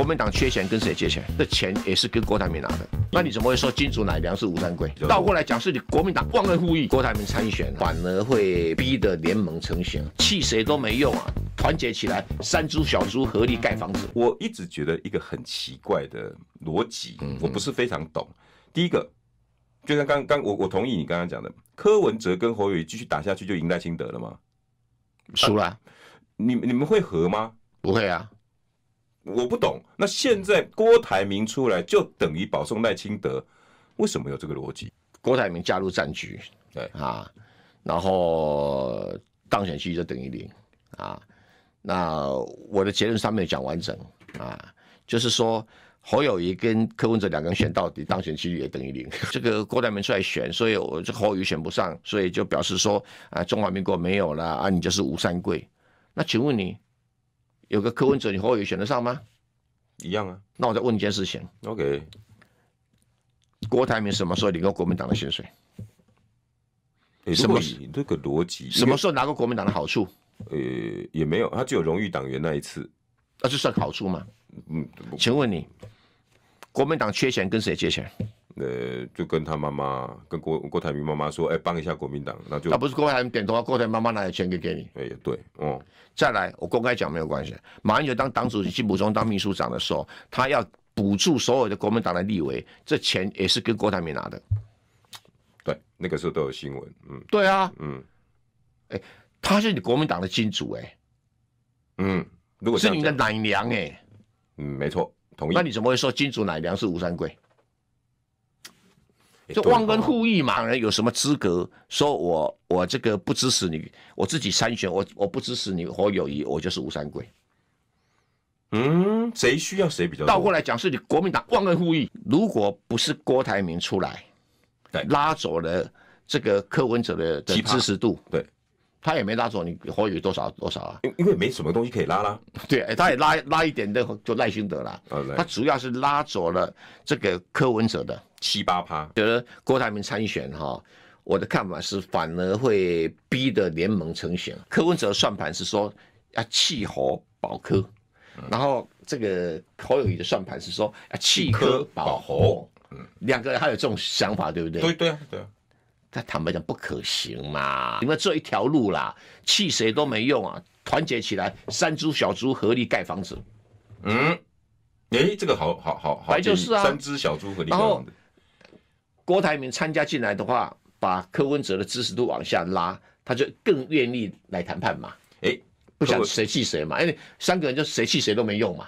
国民党缺钱，跟谁借钱？这钱也是跟郭台铭拿的。那你怎么会说金主奶娘是吴三桂？倒过来讲，是你国民党忘恩负义。郭台铭参选，反而会逼得联盟成型，气谁都没用啊！团结起来，三只小猪合力盖房子。我一直觉得一个很奇怪的逻辑，我不是非常懂。第一个，就像刚刚我我同意你刚刚讲的，柯文哲跟侯友宜继续打下去，就赢在新德了吗？输了，你你们会和吗？不会啊。我不懂，那现在郭台铭出来就等于保送赖清德，为什么有这个逻辑？郭台铭加入战局，对啊，然后当选几就等于零啊。那我的结论上面讲完整啊，就是说侯友谊跟柯文哲两个人选到底当选几率也等于零。这个郭台铭出来选，所以我这侯友谊选不上，所以就表示说啊，中华民国没有了啊，你就是吴三桂。那请问你？有个柯文哲，你侯友伟选得上吗？一样啊。那我再问一件事情。OK。郭台铭什么时候领过国民党的薪水？什么？是这个逻辑？什么时候拿过国民党的好处？呃，也没有，他只有荣誉党员那一次。那是算好处吗？嗯。请问你，国民党缺钱跟谁借钱？呃，就跟他妈妈，跟郭郭台铭妈妈说，哎，帮一下国民党，那就。那不是郭台铭点头啊，郭台铭妈妈拿钱给给你。哎，对，哦。再来，我公开讲没有关系。马英九当党主席、金溥聪当秘书长的时候，他要补助所有的国民党的立委，这钱也是跟郭台铭拿的。对，那个时候都有新闻。嗯。对啊。嗯。哎，他是你国民党的金主哎。嗯。如果是你的奶娘哎。嗯，没错，同意。那你怎么会说金主奶娘是吴三桂？就忘恩负义嘛！人有什么资格说我我这个不支持你？我自己参选，我我不支持你和友谊，我就是吴三桂。嗯，谁需要谁比较？倒过来讲，是你国民党忘恩负义。如果不是郭台铭出来，拉走了这个柯文哲的支持度，对。他也没拉走你侯友多少多少啊？因因为没什么东西可以拉啦。对，他也拉拉一点的就赖辛德啦。他主要是拉走了这个柯文哲的七八趴。觉得郭台铭参选哈，我的看法是反而会逼得联盟成选。柯文哲算盘是说要弃侯保柯，然后这个侯友谊的算盘是说要弃柯保侯。嗯，两个人还有这种想法，对不对？对对对。但坦白讲不可行嘛，你们这一条路啦，气谁都没用啊！团结起来，三只小猪合力盖房子。嗯，哎，这个好好好好，白就是啊，三只小猪合力盖房子。郭台铭参加进来的话，把柯文哲的支持度往下拉，他就更愿意来谈判嘛。哎，不想谁气谁嘛，因为三个人就谁气谁都没用嘛。